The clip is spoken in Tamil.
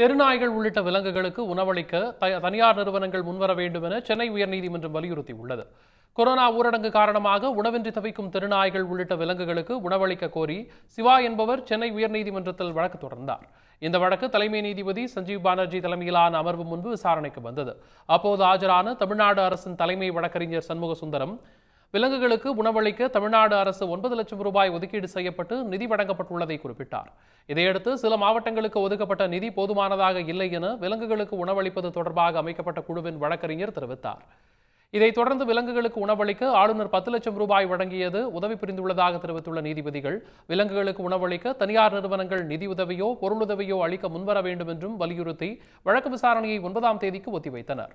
தெருநாய்கள் உள்ளிட்ட விலங்குகளுக்கு உணவளிக்க தனியார் நிறுவனங்கள் முன்வர வேண்டும் என சென்னை உயர்நீதிமன்றம் வலியுறுத்தியுள்ளது கொரோனா ஊரடங்கு காரணமாக உணவின்றி தவிக்கும் தெருநாய்கள் உள்ளிட்ட விலங்குகளுக்கு உணவளிக்க கோரி சிவா என்பவர் சென்னை உயர்நீதிமன்றத்தில் வழக்கு தொடர்ந்தார் இந்த வழக்கு தலைமை நீதிபதி சஞ்சீவ் பானர்ஜி தலைமையிலான அமர்வு முன்பு விசாரணைக்கு வந்தது அப்போது ஆஜரான தமிழ்நாடு அரசின் தலைமை வழக்கறிஞர் சண்முக சுந்தரம் விலங்குகளுக்கு உணவளிக்க தமிழ்நாடு அரசு ஒன்பது லட்சம் ரூபாய் ஒதுக்கீடு செய்யப்பட்டு நிதி வழங்கப்பட்டுள்ளதை குறிப்பிட்டார் இதையடுத்து சில மாவட்டங்களுக்கு ஒதுக்கப்பட்ட நிதி போதுமானதாக இல்லை என விலங்குகளுக்கு உணவளிப்பது தொடர்பாக அமைக்கப்பட்ட குழுவின் வழக்கறிஞர் தெரிவித்தார் இதைத் தொடர்ந்து விலங்குகளுக்கு உணவளிக்க ஆளுநர் பத்து லட்சம் ரூபாய் வழங்கியது உதவி புரிந்துள்ளதாக தெரிவித்துள்ள நீதிபதிகள் விலங்குகளுக்கு உணவளிக்க தனியார் நிறுவனங்கள் நிதியுதவியோ பொருளுதவியோ அளிக்க முன்வர வேண்டும் என்றும் வலியுறுத்தி வழக்கு விசாரணையை ஒன்பதாம் தேதிக்கு ஒத்திவைத்தனர்